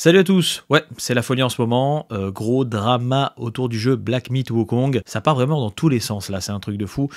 Salut à tous Ouais, c'est la folie en ce moment, euh, gros drama autour du jeu Black Meat Wukong, ça part vraiment dans tous les sens là, c'est un truc de fou.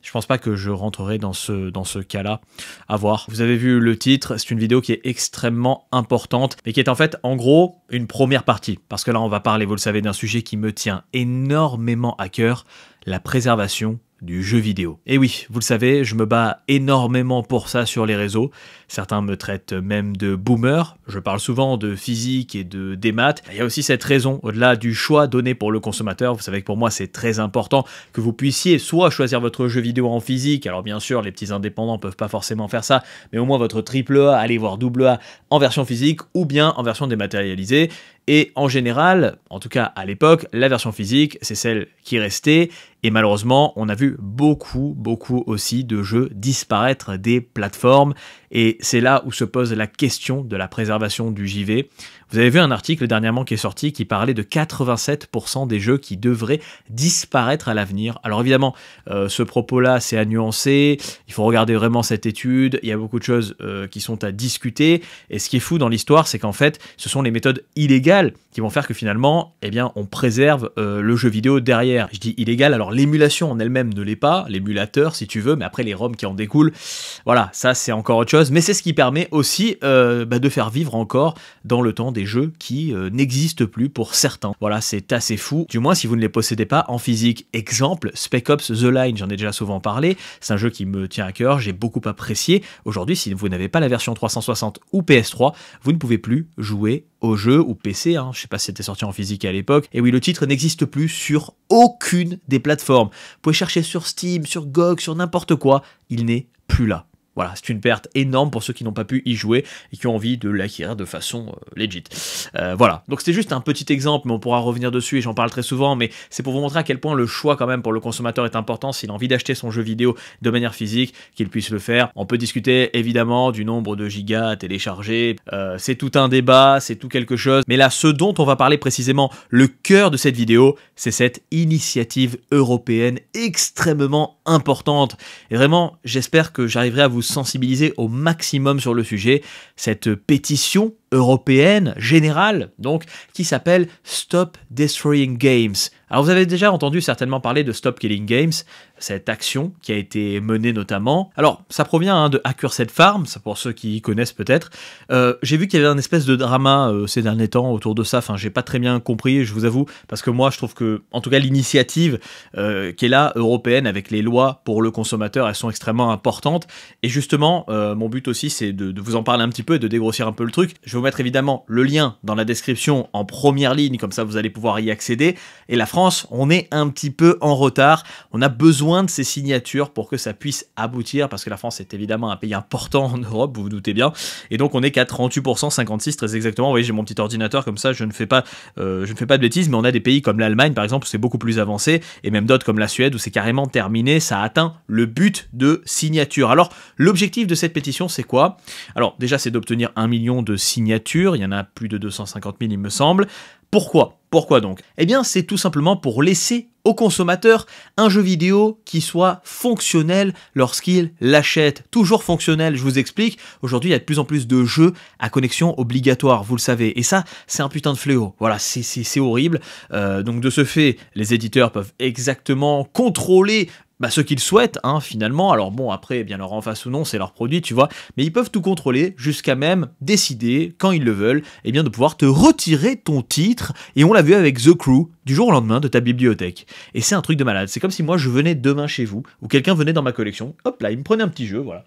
Je pense pas que je rentrerai dans ce, dans ce cas-là. À voir. Vous avez vu le titre, c'est une vidéo qui est extrêmement importante, mais qui est en fait, en gros, une première partie. Parce que là, on va parler, vous le savez, d'un sujet qui me tient énormément à cœur, la préservation du jeu vidéo. Et oui, vous le savez, je me bats énormément pour ça sur les réseaux. Certains me traitent même de boomer. Je parle souvent de physique et de des maths. Il y a aussi cette raison, au-delà du choix donné pour le consommateur, vous savez que pour moi c'est très important que vous puissiez soit choisir votre jeu vidéo en physique, alors bien sûr les petits indépendants peuvent pas forcément faire ça, mais au moins votre triple A, allez voir double A en version physique ou bien en version dématérialisée. Et en général, en tout cas à l'époque, la version physique, c'est celle qui restait. Et malheureusement, on a vu beaucoup, beaucoup aussi de jeux disparaître des plateformes. Et c'est là où se pose la question de la préservation du JV. Vous avez vu un article dernièrement qui est sorti qui parlait de 87% des jeux qui devraient disparaître à l'avenir. Alors évidemment, euh, ce propos-là, c'est à nuancer. Il faut regarder vraiment cette étude. Il y a beaucoup de choses euh, qui sont à discuter. Et ce qui est fou dans l'histoire, c'est qu'en fait, ce sont les méthodes illégales qui vont faire que finalement, eh bien, on préserve euh, le jeu vidéo derrière. Je dis illégal. Alors l'émulation en elle-même ne l'est pas, l'émulateur si tu veux, mais après les ROM qui en découlent. Voilà, ça c'est encore autre chose mais c'est ce qui permet aussi euh, bah, de faire vivre encore dans le temps des jeux qui euh, n'existent plus pour certains. Voilà, c'est assez fou, du moins si vous ne les possédez pas en physique. Exemple, Spec Ops The Line, j'en ai déjà souvent parlé, c'est un jeu qui me tient à cœur, j'ai beaucoup apprécié. Aujourd'hui, si vous n'avez pas la version 360 ou PS3, vous ne pouvez plus jouer au jeu ou PC, je hein. je sais pas si c'était sorti en physique à l'époque. Et oui, le titre n'existe plus sur aucune des plateformes. Vous pouvez chercher sur Steam, sur GOG, sur n'importe quoi, il n'est plus là. Voilà, c'est une perte énorme pour ceux qui n'ont pas pu y jouer et qui ont envie de l'acquérir de façon euh, euh, voilà, donc c'était juste un petit exemple, mais on pourra revenir dessus et j'en parle très souvent, mais c'est pour vous montrer à quel point le choix quand même pour le consommateur est important s'il a envie d'acheter son jeu vidéo de manière physique, qu'il puisse le faire. On peut discuter évidemment du nombre de gigas à euh, c'est tout un débat, c'est tout quelque chose, mais là ce dont on va parler précisément, le cœur de cette vidéo, c'est cette initiative européenne extrêmement importante. Et vraiment, j'espère que j'arriverai à vous sensibiliser au maximum sur le sujet. Cette pétition européenne générale, donc, qui s'appelle Stop Destroying Games. Alors vous avez déjà entendu certainement parler de Stop Killing Games, cette action qui a été menée notamment. Alors ça provient hein, de Accursed Farm, pour ceux qui connaissent peut-être. Euh, j'ai vu qu'il y avait un espèce de drama euh, ces derniers temps autour de ça. Enfin j'ai pas très bien compris, je vous avoue, parce que moi je trouve que en tout cas l'initiative euh, qui est là européenne avec les lois pour le consommateur, elles sont extrêmement importantes. Et justement mon but aussi c'est de, de vous en parler un petit peu et de dégrossir un peu le truc. Je vais vous mettre évidemment le lien dans la description en première ligne, comme ça vous allez pouvoir y accéder. Et la France on est un petit peu en retard. On a besoin de ces signatures pour que ça puisse aboutir, parce que la France est évidemment un pays important en Europe, vous vous doutez bien. Et donc on est qu'à 38%, 56 très exactement. Vous voyez, j'ai mon petit ordinateur comme ça, je ne fais pas, euh, je ne fais pas de bêtises, mais on a des pays comme l'Allemagne, par exemple, c'est beaucoup plus avancé, et même d'autres comme la Suède, où c'est carrément terminé. Ça atteint le but de signature. Alors l'objectif de cette pétition, c'est quoi Alors déjà, c'est d'obtenir un million de signatures. Il y en a plus de 250 000, il me semble. Pourquoi pourquoi donc Eh bien, c'est tout simplement pour laisser au consommateur un jeu vidéo qui soit fonctionnel lorsqu'il l'achète, Toujours fonctionnel, je vous explique. Aujourd'hui, il y a de plus en plus de jeux à connexion obligatoire, vous le savez. Et ça, c'est un putain de fléau. Voilà, c'est horrible. Euh, donc de ce fait, les éditeurs peuvent exactement contrôler bah, ce qu'ils souhaitent, hein, finalement. Alors bon, après, bien leur en face ou non, c'est leur produit, tu vois. Mais ils peuvent tout contrôler jusqu'à même décider, quand ils le veulent, et eh bien de pouvoir te retirer ton titre. Et on l'a vu avec The Crew, du jour au lendemain, de ta bibliothèque. Et c'est un truc de malade. C'est comme si moi, je venais demain chez vous, ou quelqu'un venait dans ma collection. Hop là, il me prenait un petit jeu, voilà.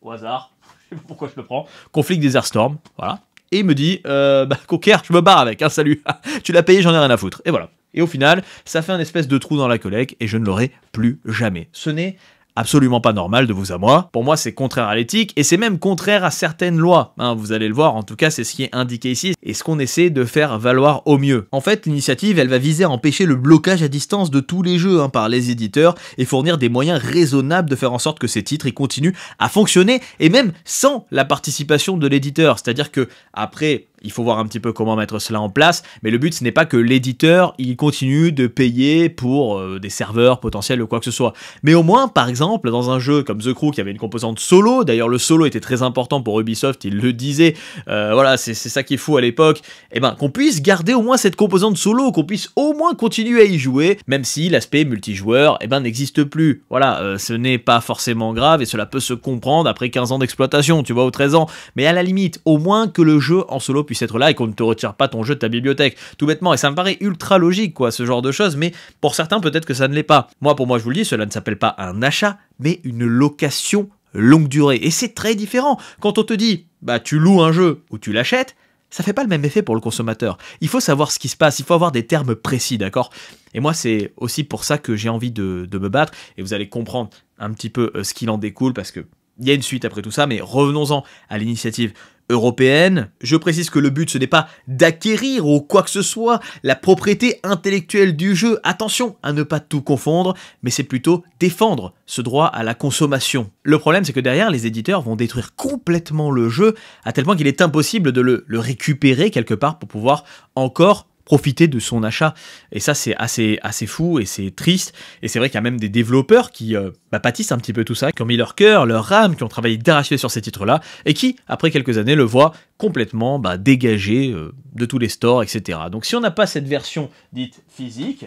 au hasard. Je sais pas pourquoi je le prends. Conflict des Storm, voilà et me dit euh, bah, je me barre avec, Un hein, salut, tu l'as payé, j'en ai rien à foutre. Et voilà. Et au final, ça fait un espèce de trou dans la collecte et je ne l'aurai plus jamais. Ce n'est absolument pas normal de vous à moi. Pour moi, c'est contraire à l'éthique et c'est même contraire à certaines lois. Hein. vous allez le voir, en tout cas, c'est ce qui est indiqué ici et ce qu'on essaie de faire valoir au mieux. En fait, l'initiative, elle va viser à empêcher le blocage à distance de tous les jeux hein, par les éditeurs et fournir des moyens raisonnables de faire en sorte que ces titres y continuent à fonctionner et même sans la participation de l'éditeur. C'est-à-dire que après il faut voir un petit peu comment mettre cela en place, mais le but ce n'est pas que l'éditeur il continue de payer pour euh, des serveurs potentiels ou quoi que ce soit. Mais au moins, par exemple, dans un jeu comme The Crew qui avait une composante solo, d'ailleurs le solo était très important pour Ubisoft, il le disait, euh, voilà, c'est ça qui est fou à l'époque, et eh ben qu'on puisse garder au moins cette composante solo, qu'on puisse au moins continuer à y jouer, même si l'aspect multijoueur et eh ben n'existe plus. Voilà, euh, ce n'est pas forcément grave et cela peut se comprendre après 15 ans d'exploitation, tu vois, ou 13 ans, mais à la limite, au moins que le jeu en solo puisse être là et qu'on ne te retire pas ton jeu de ta bibliothèque. Tout bêtement. Et ça me paraît ultra logique, quoi, ce genre de choses. Mais pour certains, peut-être que ça ne l'est pas. Moi, pour moi, je vous le dis, cela ne s'appelle pas un achat, mais une location longue durée. Et c'est très différent. Quand on te dit, bah, tu loues un jeu ou tu l'achètes, ça fait pas le même effet pour le consommateur. Il faut savoir ce qui se passe, il faut avoir des termes précis, d'accord Et moi, c'est aussi pour ça que j'ai envie de, de, me battre, et vous allez comprendre un petit peu euh, ce qu'il en découle, parce que il y a une suite après tout ça, mais revenons-en à l'initiative européenne. Je précise que le but ce n'est pas d'acquérir ou quoi que ce soit la propriété intellectuelle du jeu, attention à ne pas tout confondre, mais c'est plutôt défendre ce droit à la consommation. Le problème c'est que derrière les éditeurs vont détruire complètement le jeu à tel point qu'il est impossible de le, le récupérer quelque part pour pouvoir encore profiter de son achat. Et ça, c'est assez, assez fou et c'est triste. Et c'est vrai qu'il y a même des développeurs qui euh, bah, un petit peu tout ça, qui ont mis leur cœur, leur âme, qui ont travaillé d'arracher sur ces titres-là, et qui, après quelques années, le voient complètement bah, dégagé euh, de tous les stores, etc. Donc si on n'a pas cette version dite physique,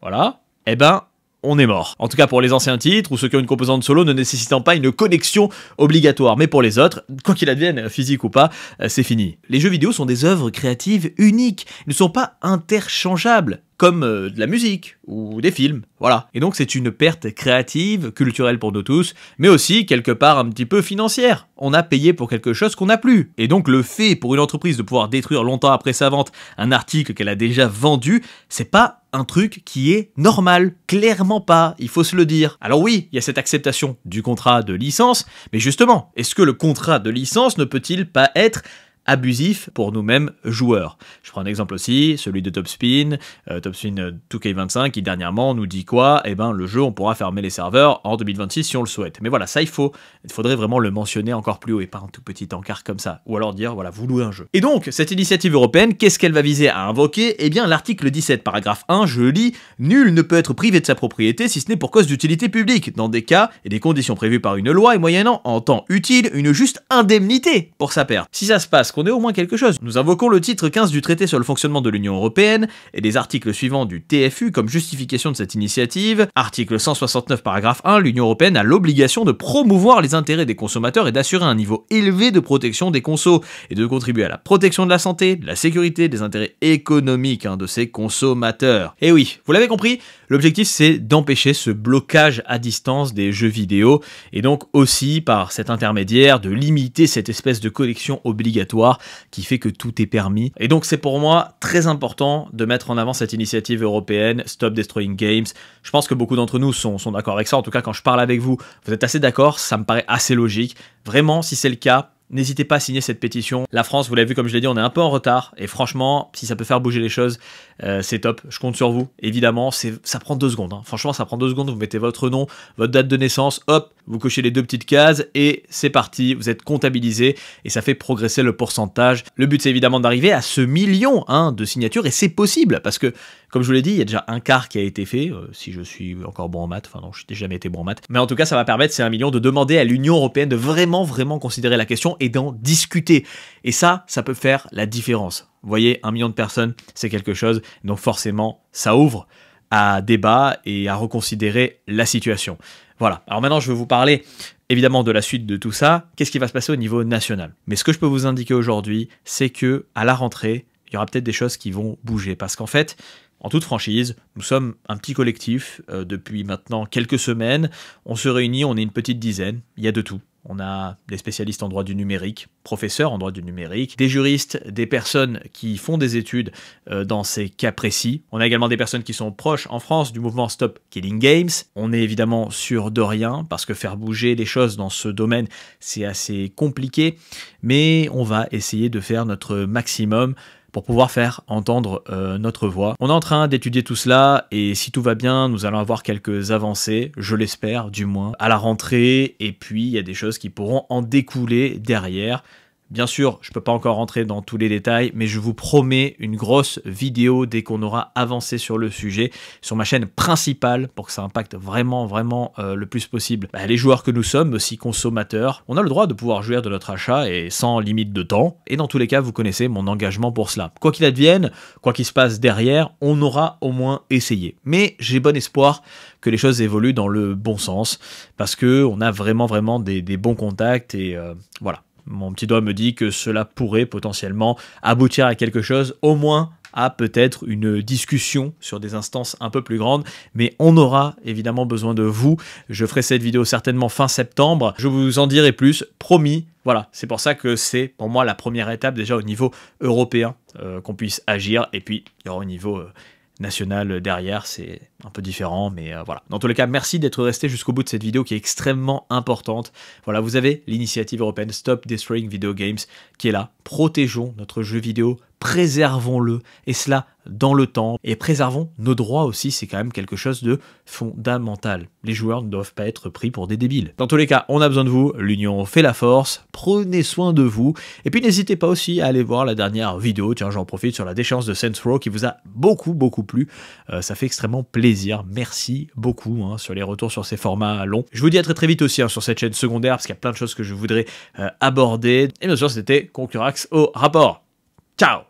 voilà, eh ben on est mort. En tout cas pour les anciens titres, ou ceux qui ont une composante solo ne nécessitant pas une connexion obligatoire. Mais pour les autres, quoi qu'il advienne, physique ou pas, euh, c'est fini. Les jeux vidéo sont des œuvres créatives uniques, ils ne sont pas interchangeables comme euh, de la musique ou des films, voilà. Et donc c'est une perte créative, culturelle pour nous tous, mais aussi quelque part un petit peu financière. On a payé pour quelque chose qu'on n'a plus. Et donc le fait pour une entreprise de pouvoir détruire longtemps après sa vente un article qu'elle a déjà vendu, c'est pas un truc qui est normal, clairement pas, il faut se le dire. Alors oui, il y a cette acceptation du contrat de licence, mais justement, est-ce que le contrat de licence ne peut-il pas être abusif pour nous-mêmes joueurs. Je prends un exemple aussi, celui de Topspin, top euh, Topspin 2K25 euh, qui dernièrement nous dit quoi Eh ben le jeu, on pourra fermer les serveurs en 2026 si on le souhaite. Mais voilà, ça il faut, il faudrait vraiment le mentionner encore plus haut et pas un tout petit encart comme ça. Ou alors dire voilà, vous louez un jeu. Et donc cette initiative européenne, qu'est-ce qu'elle va viser à invoquer Eh bien l'article 17 paragraphe 1, je lis, nul ne peut être privé de sa propriété si ce n'est pour cause d'utilité publique, dans des cas et des conditions prévues par une loi et moyennant en temps utile une juste indemnité pour sa perte. Si ça se passe qu'on ait au moins quelque chose. Nous invoquons le titre 15 du traité sur le fonctionnement de l'Union européenne et les articles suivants du TFU comme justification de cette initiative. Article 169 paragraphe 1, l'Union européenne a l'obligation de promouvoir les intérêts des consommateurs et d'assurer un niveau élevé de protection des consos et de contribuer à la protection de la santé, de la sécurité, des intérêts économiques hein, de ces consommateurs. Et eh oui, vous l'avez compris, l'objectif c'est d'empêcher ce blocage à distance des jeux vidéo et donc aussi par cet intermédiaire de limiter cette espèce de collection obligatoire qui fait que tout est permis. Et donc c'est pour moi très important de mettre en avant cette initiative européenne Stop Destroying Games. Je pense que beaucoup d'entre nous sont, d'accord avec ça. En tout cas, quand je parle avec vous, vous êtes assez d'accord. Ça me paraît assez logique. Vraiment, si c'est le cas, N'hésitez pas à signer cette pétition. La France, vous l'avez vu, comme je l'ai dit, on est un peu en retard. Et franchement, si ça peut faire bouger les choses, euh, c'est top. Je compte sur vous. Évidemment, ça prend deux secondes. Hein. Franchement, ça prend deux secondes. Vous mettez votre nom, votre date de naissance. Hop, vous cochez les deux petites cases et c'est parti, vous êtes comptabilisé et ça fait progresser le pourcentage. Le but c'est évidemment d'arriver à ce million hein, de signatures et c'est possible parce que comme je vous l'ai dit, il y a déjà un quart qui a été fait, euh, si je suis encore bon en maths, enfin non, je n'ai jamais été bon en maths, mais en tout cas ça va permettre, c'est un million, de demander à l'Union Européenne de vraiment, vraiment considérer la question et d'en discuter. Et ça, ça peut faire la différence. Vous voyez, un million de personnes, c'est quelque chose, donc forcément, ça ouvre à débat et à reconsidérer la situation. Voilà. Alors maintenant, je vais vous parler évidemment de la suite de tout ça. Qu'est-ce qui va se passer au niveau national Mais ce que je peux vous indiquer aujourd'hui, c'est que à la rentrée, il y aura peut-être des choses qui vont bouger parce qu'en fait, en toute franchise, nous sommes un petit collectif euh, depuis maintenant quelques semaines. On se réunit, on est une petite dizaine. Il y a de tout. On a des spécialistes en droit du numérique, professeurs en droit du numérique, des juristes, des personnes qui font des études euh, dans ces cas précis. On a également des personnes qui sont proches en France du mouvement Stop Killing Games. On est évidemment sûr de rien parce que faire bouger les choses dans ce domaine, c'est assez compliqué, mais on va essayer de faire notre maximum pour pouvoir faire entendre euh, notre voix. On est en train d'étudier tout cela et si tout va bien, nous allons avoir quelques avancées, je l'espère du moins, à la rentrée et puis il y a des choses qui pourront en découler derrière. Bien sûr, je ne peux pas encore rentrer dans tous les détails, mais je vous promets une grosse vidéo dès qu'on aura avancé sur le sujet sur ma chaîne principale pour que ça impacte vraiment, vraiment euh, le plus possible bah, les joueurs que nous sommes, aussi consommateurs. On a le droit de pouvoir jouer de notre achat et sans limite de temps. Et dans tous les cas, vous connaissez mon engagement pour cela. Quoi qu'il advienne, quoi qu'il se passe derrière, on aura au moins essayé. Mais j'ai bon espoir que les choses évoluent dans le bon sens parce qu'on a vraiment, vraiment des, bons contacts et euh, voilà. Mon petit doigt me dit que cela pourrait potentiellement aboutir à quelque chose, au moins à peut-être une discussion sur des instances un peu plus grandes, mais on aura évidemment besoin de vous. Je ferai cette vidéo certainement fin septembre. Je vous en dirai plus, promis. Voilà, c'est pour ça que c'est pour moi la première étape déjà au niveau européen euh, qu'on puisse agir, et puis il y aura au niveau euh, nationale derrière, c'est un peu différent, mais euh, voilà. Dans tous les cas, merci d'être resté jusqu'au bout de cette vidéo qui est extrêmement importante. Voilà, vous avez l'initiative européenne Stop Destroying Video Games qui est là. Protégeons notre jeu vidéo, préservons-le, et cela dans le temps, et préservons nos droits aussi, c'est quand même quelque chose de fondamental. Les joueurs ne doivent pas être pris pour des débiles. Dans tous les cas, on a besoin de vous, l'union fait la force, prenez soin de vous, et puis n'hésitez pas aussi à aller voir la dernière vidéo, tiens j'en profite, sur la déchéance de Saints Row qui vous a beaucoup beaucoup plu, euh, ça fait extrêmement plaisir, merci beaucoup hein, sur les retours sur ces formats longs. Je vous dis à très très vite aussi hein, sur cette chaîne secondaire, parce qu'il y a plein de choses que je voudrais euh, aborder, et bien sûr c'était Concurax au rapport. Ciao